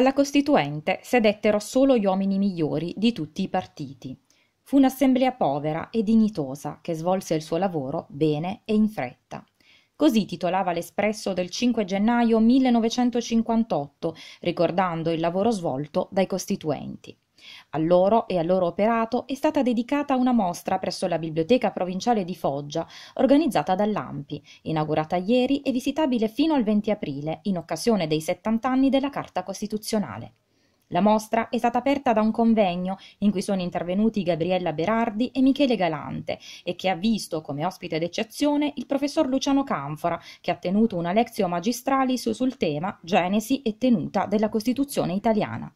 Alla Costituente sedettero solo gli uomini migliori di tutti i partiti. Fu un'assemblea povera e dignitosa che svolse il suo lavoro bene e in fretta. Così titolava l'Espresso del 5 gennaio 1958, ricordando il lavoro svolto dai costituenti. A loro e al loro operato è stata dedicata una mostra presso la Biblioteca Provinciale di Foggia, organizzata dall'AMPI, inaugurata ieri e visitabile fino al 20 aprile, in occasione dei 70 anni della Carta Costituzionale. La mostra è stata aperta da un convegno in cui sono intervenuti Gabriella Berardi e Michele Galante e che ha visto come ospite d'eccezione il professor Luciano Canfora che ha tenuto una lezione magistrali su, sul tema Genesi e tenuta della Costituzione italiana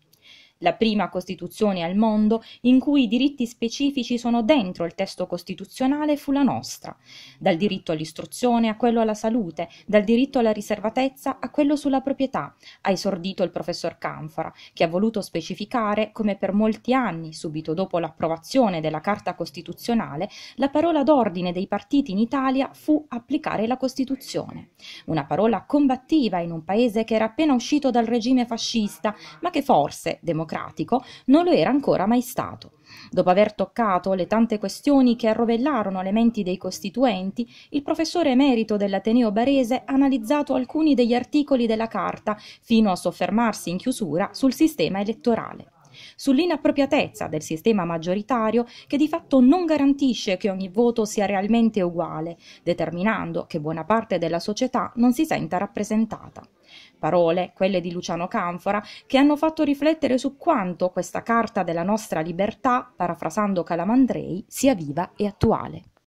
la prima Costituzione al mondo in cui i diritti specifici sono dentro il testo costituzionale fu la nostra, dal diritto all'istruzione a quello alla salute, dal diritto alla riservatezza a quello sulla proprietà, ha esordito il professor Canfora, che ha voluto specificare come per molti anni, subito dopo l'approvazione della Carta Costituzionale, la parola d'ordine dei partiti in Italia fu applicare la Costituzione, una parola combattiva in un paese che era appena uscito dal regime fascista, ma che forse, democratico, democratico non lo era ancora mai stato. Dopo aver toccato le tante questioni che arrovellarono le menti dei costituenti, il professore emerito dell'Ateneo Barese ha analizzato alcuni degli articoli della Carta, fino a soffermarsi in chiusura sul sistema elettorale sull'inappropriatezza del sistema maggioritario che di fatto non garantisce che ogni voto sia realmente uguale, determinando che buona parte della società non si senta rappresentata. Parole, quelle di Luciano Canfora, che hanno fatto riflettere su quanto questa carta della nostra libertà, parafrasando Calamandrei, sia viva e attuale.